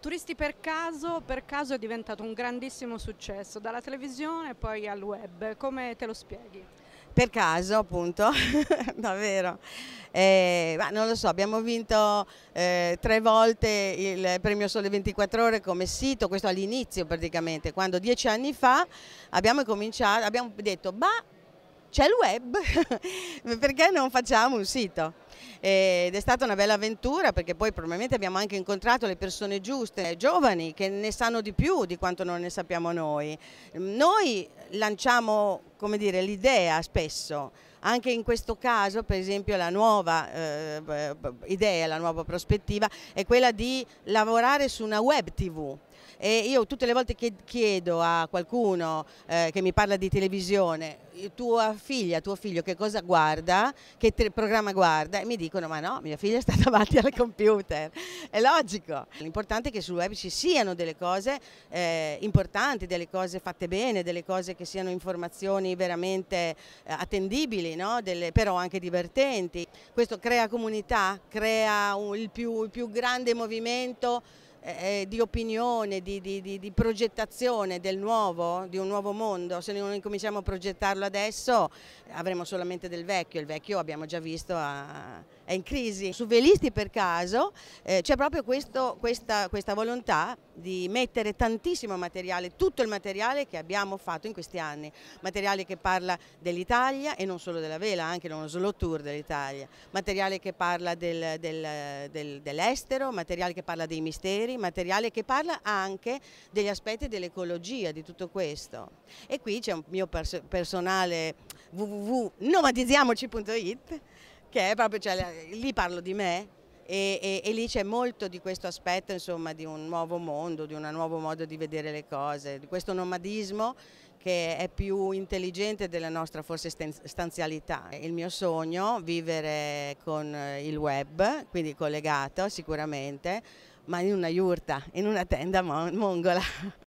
Turisti per caso, per caso è diventato un grandissimo successo, dalla televisione poi al web, come te lo spieghi? Per caso appunto, davvero, eh, ma non lo so, abbiamo vinto eh, tre volte il premio Sole 24 ore come sito, questo all'inizio praticamente, quando dieci anni fa abbiamo, cominciato, abbiamo detto bah c'è il web, perché non facciamo un sito? Ed è stata una bella avventura perché poi probabilmente abbiamo anche incontrato le persone giuste, giovani che ne sanno di più di quanto non ne sappiamo noi. Noi lanciamo l'idea spesso, anche in questo caso per esempio la nuova eh, idea, la nuova prospettiva è quella di lavorare su una web tv. E io tutte le volte che chiedo a qualcuno eh, che mi parla di televisione, tua figlia, tuo figlio che cosa guarda, che programma guarda, e mi dicono ma no, mia figlia sta davanti al computer, è logico. L'importante è che sul web ci siano delle cose eh, importanti, delle cose fatte bene, delle cose che siano informazioni veramente eh, attendibili difficili, no? Delle, però anche divertenti. Questo crea comunità, crea un, il, più, il più grande movimento eh, eh, di opinione, di, di, di, di, progettazione del nuovo, di un nuovo mondo, se non incominciamo a progettarlo adesso avremo solamente del vecchio, il vecchio abbiamo già visto a, è in crisi. Su Velisti per caso eh, c'è proprio questo, questa, questa volontà di mettere tantissimo materiale, tutto il materiale che abbiamo fatto in questi anni, materiale che parla dell'Italia e non solo della vela, anche uno slow tour dell'Italia, materiale che parla del, del, del, dell'estero, materiale che parla dei misteri, liberi, materiale, che parla anche degli aspetti dell'ecologia, di tutto questo. E qui c'è un mio pers personale www.nomadizziamoci.it, che è proprio, cioè, lì parlo di me, e, e, e, lì c'è molto di questo aspetto insomma, di un nuovo mondo, di un nuovo modo di vedere le cose, di questo nomadismo che è più intelligente della nostra forse stanzialità. Il mio sogno è vivere con il web, quindi collegato sicuramente, ma in una yurta, in una tenda mongola.